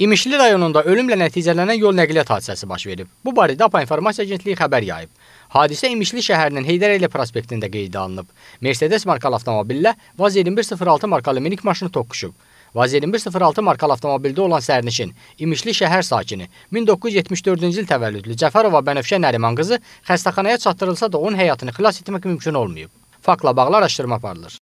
İmişli rayonunda ölümlə nəticələnən yol nəqliyyat hadisəsi baş verib. Bu barədə APA İnformasiya Agentliyi xəbər yayıb. Hadisə İmişli şəhərinin Heydər Əliyev prospektində qeydə alınıb. Mercedes markalı avtomobillə Vaz 2106 markalı minik maşını toqquşub. Vaz 2106 markalı avtomobildə olan sərnişin, İmişli şəhər sakini, 1974-cü il təvəllüdlü Cəfərova Bənövşə Nəriman qızı xəstəxanaya çatdırılsa da onun həyatını xilas etmək mümkün olmayıb. Faktla bağlı araşdırma aparılır.